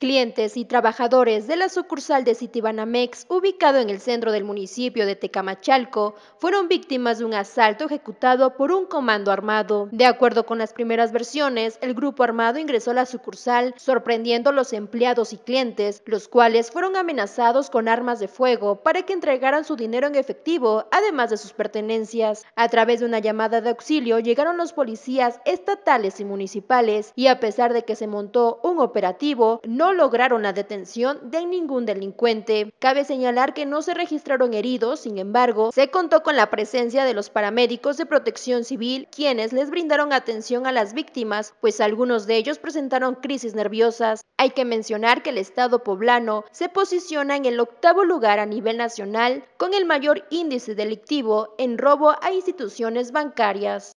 Clientes y trabajadores de la sucursal de Citibanamex, ubicado en el centro del municipio de Tecamachalco, fueron víctimas de un asalto ejecutado por un comando armado. De acuerdo con las primeras versiones, el grupo armado ingresó a la sucursal, sorprendiendo a los empleados y clientes, los cuales fueron amenazados con armas de fuego para que entregaran su dinero en efectivo, además de sus pertenencias. A través de una llamada de auxilio llegaron los policías estatales y municipales, y a pesar de que se montó un operativo, no lograron la detención de ningún delincuente. Cabe señalar que no se registraron heridos, sin embargo, se contó con la presencia de los paramédicos de protección civil, quienes les brindaron atención a las víctimas, pues algunos de ellos presentaron crisis nerviosas. Hay que mencionar que el Estado poblano se posiciona en el octavo lugar a nivel nacional con el mayor índice delictivo en robo a instituciones bancarias.